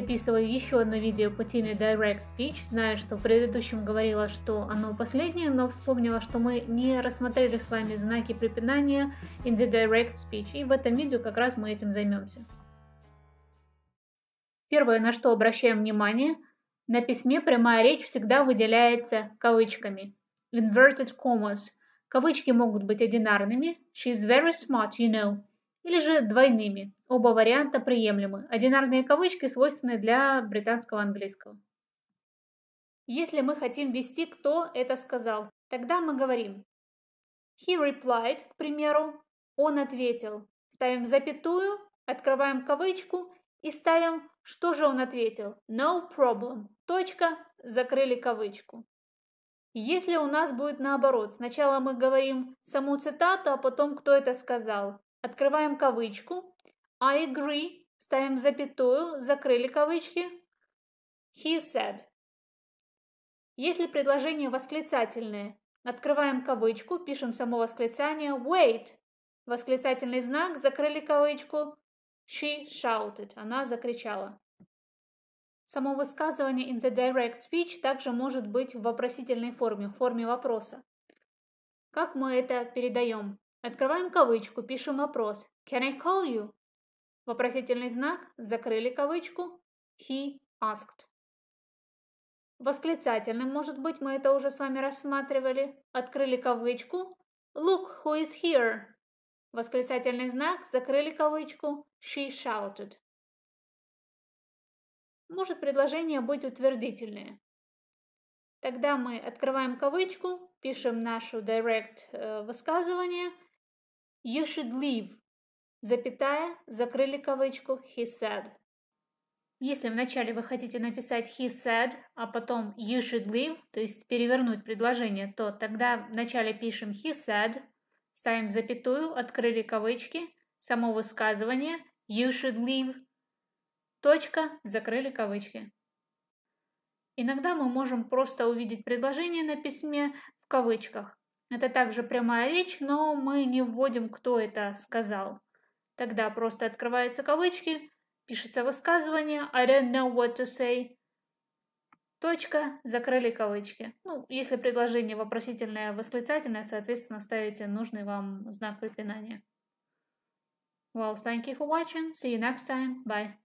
записываю еще одно видео по теме Direct Speech. Знаю, что в предыдущем говорила, что оно последнее, но вспомнила, что мы не рассмотрели с вами знаки препинания in the Direct Speech, и в этом видео как раз мы этим займемся. Первое, на что обращаем внимание, на письме прямая речь всегда выделяется кавычками. Inverted commas. Кавычки могут быть одинарными. She's very smart, you know или же двойными. Оба варианта приемлемы. Одинарные кавычки свойственны для британского английского. Если мы хотим ввести «кто это сказал», тогда мы говорим «he replied», к примеру, «он ответил». Ставим запятую, открываем кавычку и ставим «что же он ответил?» «no problem», точка, закрыли кавычку. Если у нас будет наоборот, сначала мы говорим саму цитату, а потом кто это сказал открываем кавычку, I agree, ставим запятую, закрыли кавычки, he said. Если предложение восклицательное, открываем кавычку, пишем само восклицание, wait, восклицательный знак, закрыли кавычку, she shouted, она закричала. Само высказывание in the direct speech также может быть в вопросительной форме, в форме вопроса. Как мы это передаем? Открываем кавычку, пишем вопрос. Can I call you? Вопросительный знак, закрыли кавычку. He asked. Восклицательным, может быть, мы это уже с вами рассматривали. Открыли кавычку. Look who is here. Восклицательный знак, закрыли кавычку. She shouted. Может предложение быть утвердительное. Тогда мы открываем кавычку, пишем нашу direct э, высказывание – You should leave. Запятая, закрыли кавычку, he said. Если вначале вы хотите написать he said, а потом you should leave, то есть перевернуть предложение, то тогда вначале пишем he said, ставим запятую, открыли кавычки, само высказывание you should leave, точка, закрыли кавычки. Иногда мы можем просто увидеть предложение на письме в кавычках. Это также прямая речь, но мы не вводим, кто это сказал. Тогда просто открываются кавычки, пишется высказывание «I don't know what to say». Точка, закрыли кавычки. Ну, если предложение вопросительное, восклицательное, соответственно, ставите нужный вам знак препинания. Well, thank you for watching. See you next time. Bye.